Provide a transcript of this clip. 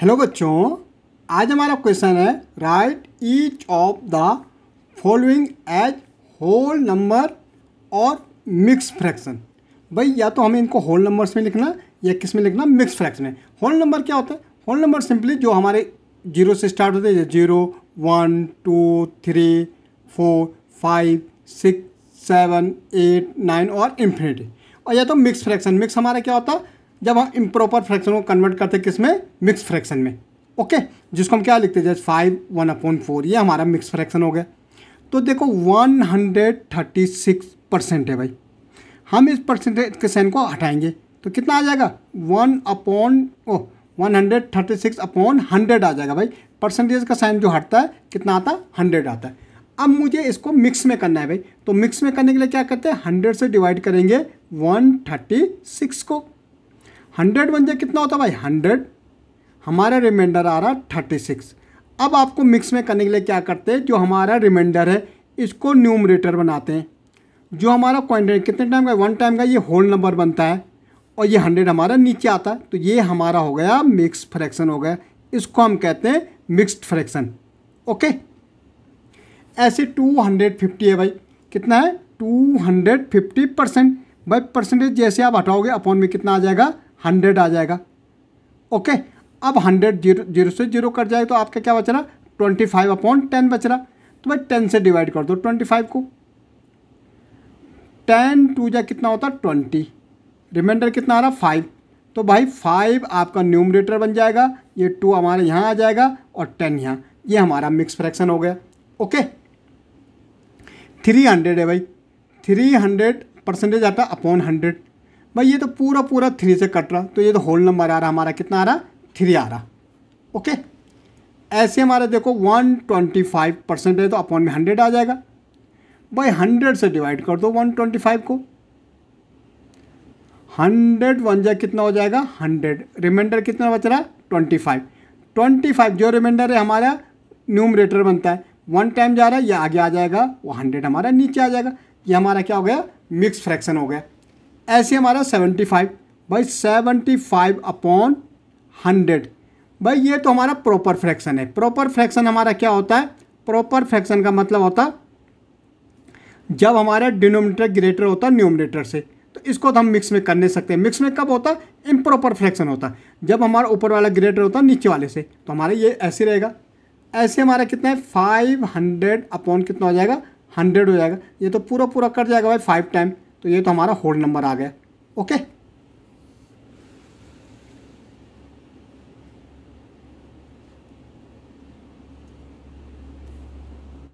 hello बच्चों आज हमारा क्वेश्चन है write each of the following as whole number और मिक्स फ्रैक्शन भाई या तो हमें इनको होल नंबर्स में लिखना या किस में लिखना मिक्स फ्रैक्शन में होल नंबर क्या होता है होल नंबर सिंपली जो हमारे जीरो से स्टार्ट होते हैं zero one two three four five six seven eight nine और इन्फिनिटी और या तो मिक्स फ्रैक्शन मिक्स हमारा क्या होता है जब हम इम्प्रॉपर फ्रैक्शन को कन्वर्ट करते हैं किस में मिक्स फ्रैक्शन में ओके जिसको हम क्या लिखते हैं जैसे फाइव वन अपॉन फोर ये हमारा मिक्स फ्रैक्शन हो गया तो देखो one hundred thirty six percent है भाई हम इस परसेंटेज के सैन को हटाएंगे तो कितना आ जाएगा one upon oh one hundred thirty six upon hundred आ जाएगा भाई परसेंटेज का साइन जो हटता है कितना आता है हंड्रेड आता है अब मुझे इसको मिक्स में करना है भाई तो मिक्स में करने के लिए क्या करते हैं हंड्रेड से डिवाइड करेंगे वन थर्टी सिक्स को हंड्रेड बन जाए कितना होता है भाई हंड्रेड हमारा रिमाइंडर आ रहा थर्टी सिक्स अब आपको मिक्स में करने के लिए क्या करते हैं जो हमारा रिमाइंडर है इसको न्यूमरेटर बनाते हैं जो हमारा क्वान्टिटी कितने टाइम का वन टाइम का ये होल नंबर बनता है और ये हंड्रेड हमारा नीचे आता है तो ये हमारा हो गया मिक्स फ्रैक्शन हो गया इसको हम कहते हैं मिक्स्ड फ्रैक्शन ओके ऐसे टू हंड्रेड फिफ्टी है भाई कितना है टू हंड्रेड फिफ्टी परसेंट भाई परसेंटेज जैसे आप हटाओगे अपॉन में कितना आ जाएगा हंड्रेड आ जाएगा ओके अब हंड्रेड जीरो जीरो से जीरो कट जाए तो आपका क्या बच रहा ट्वेंटी फाइव अपॉन टेन बच रहा तो भाई टेन से डिवाइड कर दो ट्वेंटी फाइव को टेन टू जा कितना होता ट्वेंटी रिमाइंडर कितना आ रहा फाइव तो भाई फाइव आपका न्यूमरेटर बन जाएगा ये टू हमारे यहाँ आ जाएगा और टेन यहाँ ये हमारा मिक्स फ्रैक्शन हो गया ओके थ्री हंड्रेड है भाई थ्री हंड्रेड परसेंटेज आता अपॉन हंड्रेड भाई ये तो पूरा पूरा थ्री से कट रहा तो ये तो होल नंबर आ रहा हमारा कितना आ रहा थ्री आ रहा ओके ऐसे हमारा देखो वन ट्वेंटी फाइव परसेंट है तो अपॉन में हंड्रेड आ जाएगा भाई हंड्रेड से डिवाइड कर दो वन ट्वेंटी फाइव को हंड्रेड वन जा कितना हो जाएगा हंड्रेड रिमाइंडर कितना बच रहा है ट्वेंटी फाइव ट्वेंटी फाइव जो रिमाइंडर है हमारा न्यूमरेटर बनता है वन टाइम जा रहा है या आगे आ जाएगा वो हंड्रेड हमारा नीचे आ जाएगा ये हमारा क्या हो गया मिक्स फ्रैक्शन हो गया ऐसे हमारा सेवेंटी फाइव भाई सेवेंटी फाइव अपॉन हंड्रेड भाई ये तो हमारा प्रॉपर फ्रैक्शन है प्रॉपर फ्रैक्शन हमारा क्या होता है प्रॉपर फ्रैक्शन का मतलब होता है जब हमारा डिनोमिनेटर ग्रेटर होता है न्यूमिनेटर से तो इसको तो हम मिक्स में कर नहीं सकते मिक्स में कब होता है इम्प्रॉपर फ्रैक्शन होता है जब हमारा ऊपर वाला ग्रेटर होता है नीचे वाले से तो हमारा ये ऐसे रहेगा ऐसे हमारा कितना है फाइव हंड्रेड अपॉन कितना हो जाएगा हंड्रेड हो जाएगा ये तो पूरा पूरा कट जाएगा भाई फाइव टाइम तो ये तो हमारा होल्ड नंबर आ गया ओके